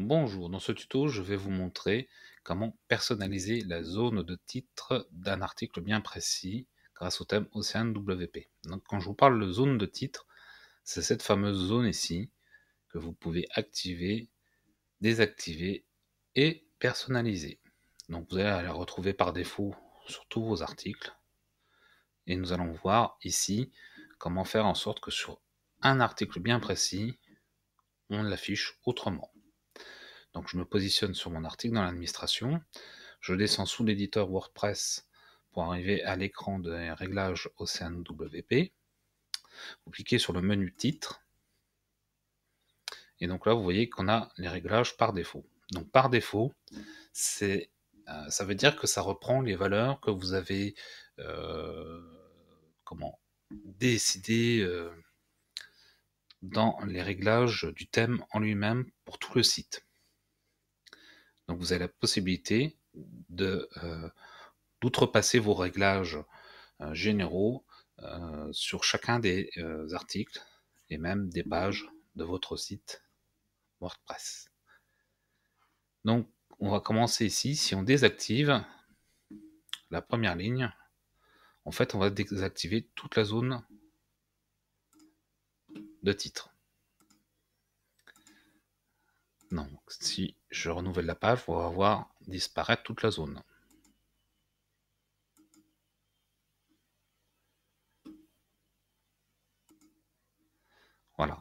Bonjour, dans ce tuto, je vais vous montrer comment personnaliser la zone de titre d'un article bien précis grâce au thème Océan Donc quand je vous parle de zone de titre, c'est cette fameuse zone ici que vous pouvez activer, désactiver et personnaliser. Donc vous allez la retrouver par défaut sur tous vos articles. Et nous allons voir ici comment faire en sorte que sur un article bien précis, on l'affiche autrement. Donc je me positionne sur mon article dans l'administration, je descends sous l'éditeur WordPress pour arriver à l'écran des réglages OCNWP, Vous cliquez sur le menu titre. Et donc là, vous voyez qu'on a les réglages par défaut. Donc par défaut, euh, ça veut dire que ça reprend les valeurs que vous avez euh, comment, décidées euh, dans les réglages du thème en lui-même pour tout le site. Donc vous avez la possibilité euh, d'outrepasser vos réglages euh, généraux euh, sur chacun des articles et même des pages de votre site WordPress. Donc on va commencer ici. Si on désactive la première ligne, en fait on va désactiver toute la zone de titre donc Si je renouvelle la page, on va voir disparaître toute la zone. Voilà.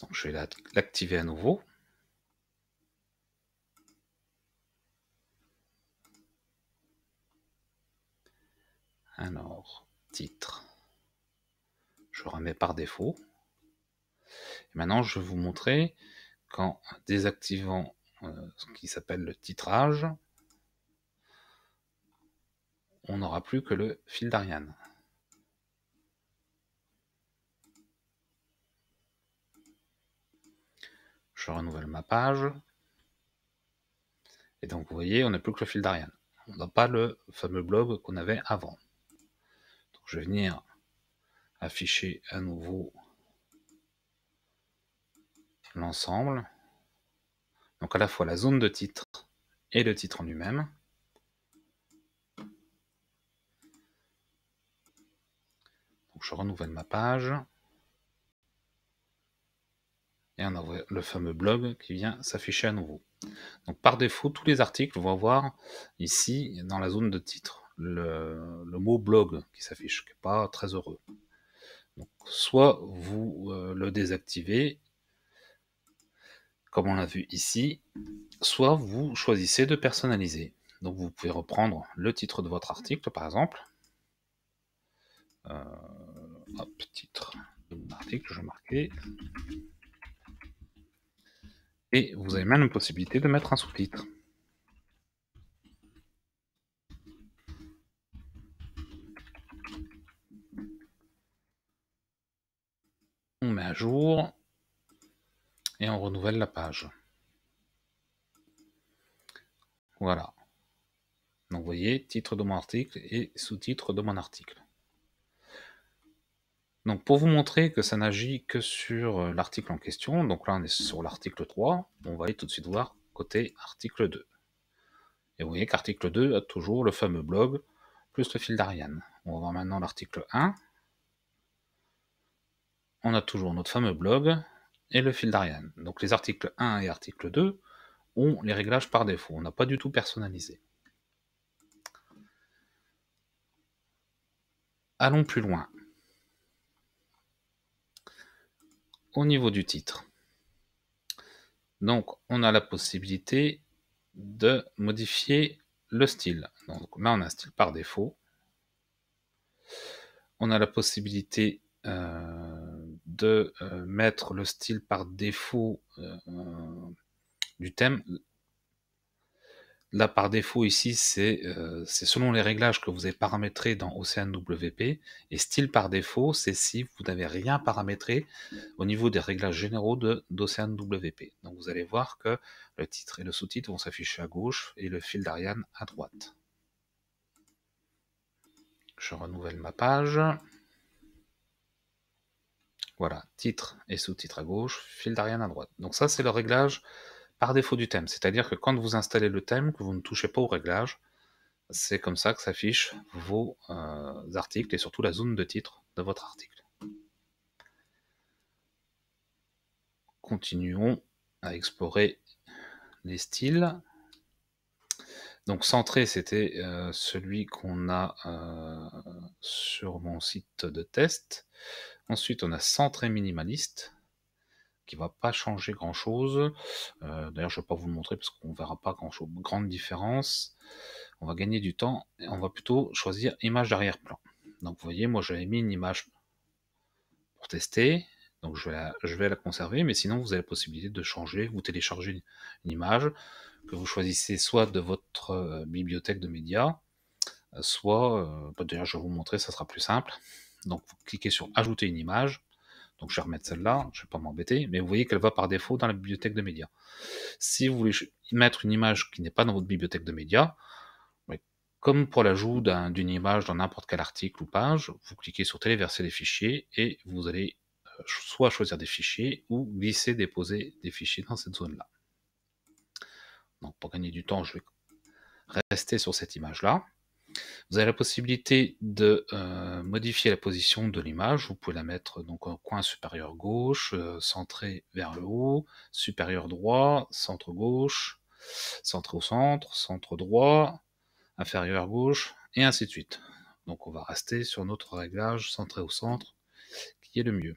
Donc je vais l'activer à nouveau. Alors, titre. Je remets par défaut maintenant, je vais vous montrer qu'en désactivant euh, ce qui s'appelle le titrage, on n'aura plus que le fil d'Ariane. Je renouvelle ma page. Et donc, vous voyez, on n'a plus que le fil d'Ariane. On n'a pas le fameux blog qu'on avait avant. je vais venir afficher à nouveau l'ensemble, donc à la fois la zone de titre et le titre en lui-même. je renouvelle ma page. Et on a le fameux blog qui vient s'afficher à nouveau. Donc par défaut, tous les articles vont avoir ici, dans la zone de titre, le, mot blog qui s'affiche, qui n'est pas très heureux. Donc, soit vous euh, le désactivez comme on l'a vu ici, soit vous choisissez de personnaliser. Donc vous pouvez reprendre le titre de votre article, par exemple. Euh, titre de mon article, je vais Et vous avez même la possibilité de mettre un sous-titre. On met à jour et on renouvelle la page. Voilà. Donc vous voyez, titre de mon article et sous-titre de mon article. Donc pour vous montrer que ça n'agit que sur euh, l'article en question, donc là on est sur l'article 3, on va aller tout de suite voir côté article 2. Et vous voyez qu'article 2 a toujours le fameux blog plus le fil d'Ariane. On va voir maintenant l'article 1. On a toujours notre fameux blog et le fil d'Ariane. Donc les articles 1 et article 2 ont les réglages par défaut. On n'a pas du tout personnalisé. Allons plus loin. Au niveau du titre, donc on a la possibilité de modifier le style. Donc là on a un style par défaut. On a la possibilité euh, de euh, mettre le style par défaut euh, euh, du thème. Là, par défaut, ici, c'est c'est selon les réglages que vous avez paramétrés dans OceanWP. Et style par défaut, c'est si vous n'avez rien paramétré au niveau des réglages généraux OceanWP. Donc vous allez voir que le titre et le sous-titre vont s'afficher à gauche et le fil d'Ariane à droite. Je renouvelle ma page. Voilà, titre et sous-titre à gauche, fil d'Ariane à droite. Donc ça, c'est le réglage par défaut du thème. C'est-à-dire que quand vous installez le thème, que vous ne touchez pas au réglage, c'est comme ça que s'affichent vos euh, articles et surtout la zone de titre de votre article. Continuons à explorer les styles. Donc centré, c'était euh, celui qu'on a euh, sur mon site de test. Ensuite, on a Centré Minimaliste, qui va pas changer grand chose. Euh, d'ailleurs, je vais pas vous le montrer parce qu'on ne verra pas grand chose, grande différence. On va gagner du temps et on va plutôt choisir image d'arrière-plan. Donc, vous voyez, moi j'avais mis une image pour tester. Donc, je vais, la, conserver, mais sinon, vous avez la possibilité de changer. Vous téléchargez une, image que vous choisissez soit de votre euh, bibliothèque de médias, euh, soit. Bah, d'ailleurs, je vais vous montrer, ça sera plus simple. Donc vous cliquez sur ajouter une image. Donc je vais remettre celle-là, je ne vais pas m'embêter, mais vous voyez qu'elle va par défaut dans la bibliothèque de médias. Si vous voulez mettre une image qui n'est pas dans votre bibliothèque de médias, comme pour l'ajout d'une image dans n'importe quel article ou page, vous cliquez sur téléverser les fichiers et vous allez euh, soit choisir des fichiers ou glisser, déposer des fichiers dans cette zone-là. Donc pour gagner du temps, je vais rester sur cette image-là. Vous avez la possibilité de euh, modifier la position de l'image. Vous pouvez la mettre donc en coin supérieur gauche, euh, centré vers le haut, supérieur droit, centre gauche, centré au centre, centre droit, inférieur gauche, et ainsi de suite. Donc on va rester sur notre réglage centré au centre, qui est le mieux.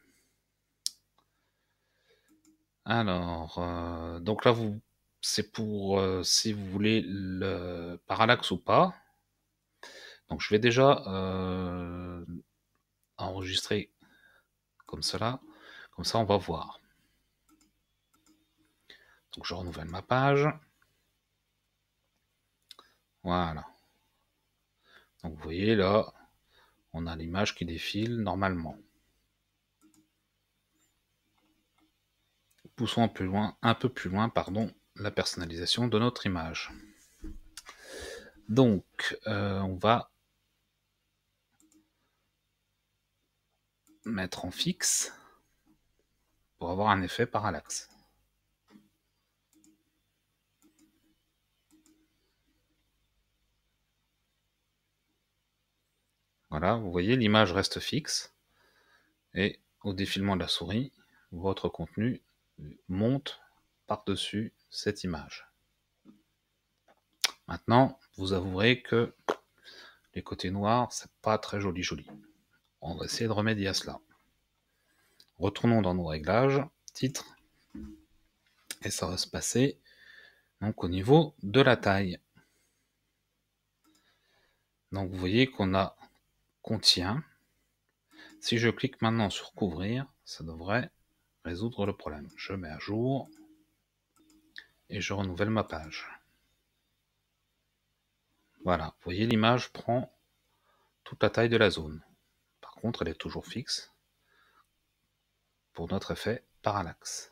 Alors, euh, donc là, vous, c'est pour si vous voulez le parallaxe ou pas je vais déjà euh, enregistrer comme cela. Comme ça, on va voir. Donc je renouvelle ma page. Voilà. Donc vous voyez là, on a l'image qui défile normalement. Poussons un peu loin, un peu plus loin, pardon, la personnalisation de notre image. Donc, euh, on va mettre en fixe pour avoir un effet parallaxe. Voilà, vous voyez, l'image reste fixe et au défilement de la souris, votre contenu monte par-dessus cette image. Maintenant, vous avouerez que les côtés noirs, c'est pas très joli joli on va essayer de remédier à cela. Retournons dans nos réglages, titre, et ça va se passer donc au niveau de la taille. Donc vous voyez qu'on a contient. Si je clique maintenant sur couvrir, ça devrait résoudre le problème. Je mets à jour et je renouvelle ma page. Voilà, vous voyez l'image prend toute la taille de la zone contre, elle est toujours fixe pour notre effet parallaxe.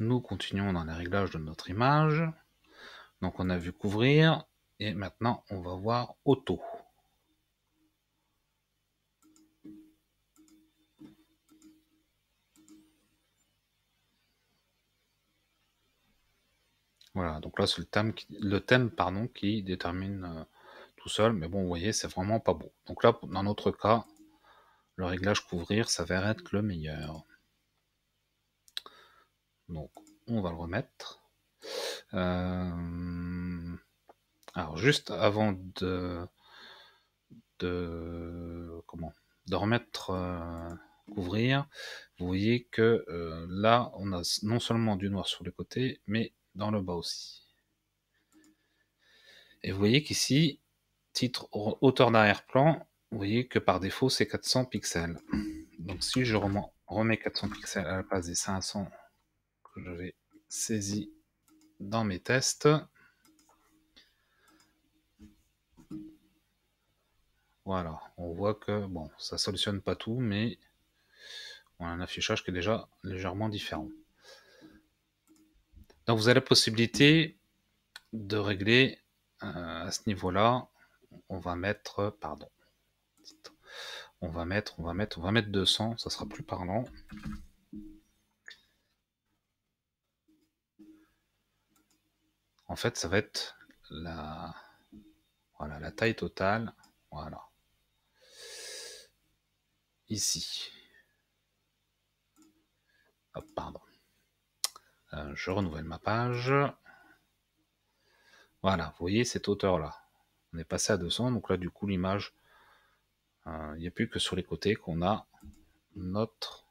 Nous continuons dans les réglages de notre image. Donc on a vu couvrir et maintenant on va voir auto. Voilà, donc là, c'est le thème, qui, le thème pardon, qui détermine euh, tout seul. Mais bon, vous voyez, c'est vraiment pas beau. Donc là, dans notre cas, le réglage couvrir s'avère être le meilleur. Donc, on va le remettre. Euh, alors, juste avant de, comment, de remettre euh, couvrir, vous voyez que là, on a non seulement du noir sur les côtés, mais dans le bas aussi. Et vous voyez qu'ici, titre hauteur d'arrière-plan, vous voyez que par défaut, c'est 400 pixels. Donc si je remets 400 pixels à la place des 500 que j'avais saisi dans mes tests, voilà, on voit que bon, ça solutionne pas tout, mais on a un affichage qui est déjà légèrement différent. Donc vous avez la possibilité de régler euh, à ce niveau-là. On va mettre, pardon, on va mettre, on va mettre, on va mettre 200, ça sera plus parlant. En fait, ça va être la, voilà, la taille totale. Voilà. Ici. pardon. Euh, je renouvelle ma page. Voilà, vous voyez cette hauteur-là. On est passé à 200, donc là du coup l'image, euh, il n'y a plus que sur les côtés qu'on a notre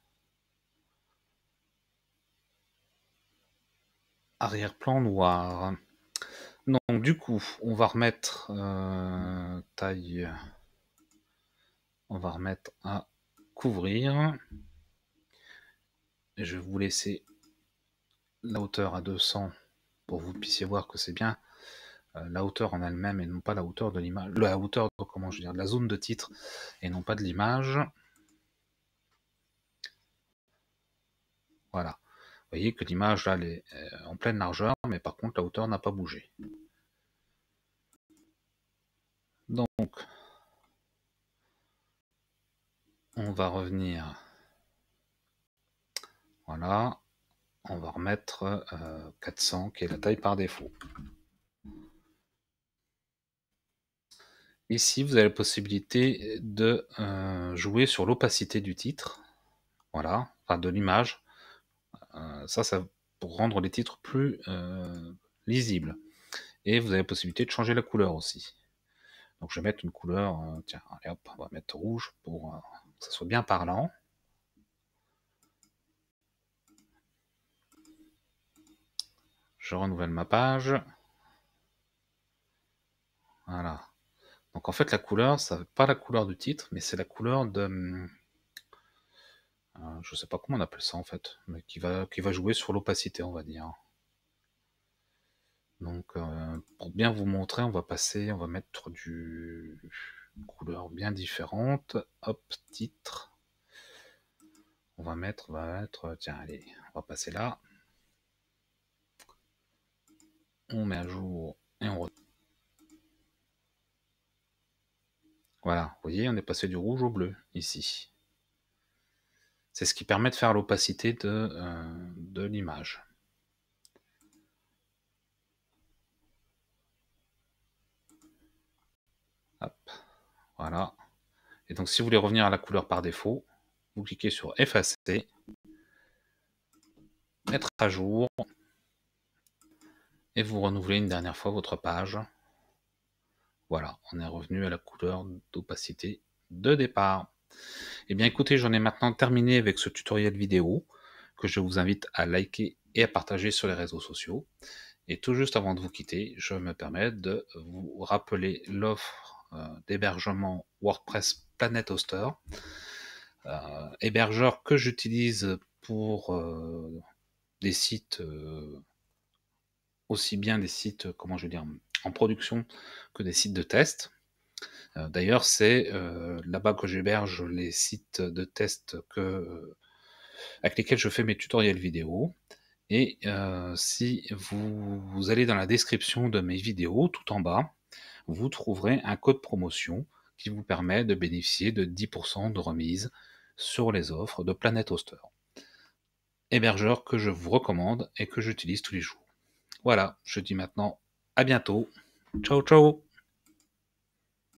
arrière-plan noir. Donc du coup, on va remettre euh, taille, on va remettre à couvrir. je vais vous laisser la hauteur à 200 pour que vous puissiez voir que c'est bien euh, la hauteur en elle-même et non pas la hauteur de l'image, la hauteur de, comment je veux dire, de la zone de titre et non pas de l'image. Voilà. Vous voyez que l'image là est en pleine largeur, mais par contre la hauteur n'a pas bougé. Donc on va revenir. Voilà on va remettre 400 euh, qui est la taille par défaut. Ici, vous avez la possibilité de euh, jouer sur l'opacité du titre, voilà, enfin de l'image. Euh, ça, ça pour rendre les titres plus lisibles. Et vous avez la possibilité de changer la couleur aussi. Donc je vais mettre une couleur, tiens, allez hop, on va mettre rouge pour que ça soit bien parlant. renouvelle ma page. Voilà. Donc en fait, la couleur, ça n'est pas la couleur du titre, mais c'est la couleur de... Hum, euh, je sais pas comment on appelle ça en fait, mais qui va, qui va jouer sur l'opacité, on va dire. Donc euh, pour bien vous montrer, on va passer, on va mettre du couleur bien différente. Hop, titre. On va mettre, va mettre, tiens, allez, on va passer là on met à jour et on Voilà, vous voyez, on est passé du rouge au bleu ici. C'est ce qui permet de faire l'opacité de, euh, de l'image. voilà. Et donc si vous voulez revenir à la couleur par défaut, vous cliquez sur effacer, mettre à jour, et vous renouvelez une dernière fois votre page. Voilà, on est revenu à la couleur d'opacité de départ. Eh bien écoutez, j'en ai maintenant terminé avec ce tutoriel vidéo que je vous invite à liker et à partager sur les réseaux sociaux. Et tout juste avant de vous quitter, je me permets de vous rappeler l'offre euh, d'hébergement WordPress Planet Hoster, euh, hébergeur que j'utilise pour euh, des sites aussi bien des sites, euh, comment je veux dire, en production que des sites de test. Euh, d'ailleurs, c'est euh, là-bas que j'héberge les sites de test avec lesquels je fais mes tutoriels vidéo. Et si vous, allez dans la description de mes vidéos, tout en bas, vous trouverez un code promotion qui vous permet de bénéficier de 10% de remise sur les offres de Planet Hoster hébergeur que je vous recommande et que j'utilise tous les jours. Voilà, je dis maintenant à bientôt. Ciao, ciao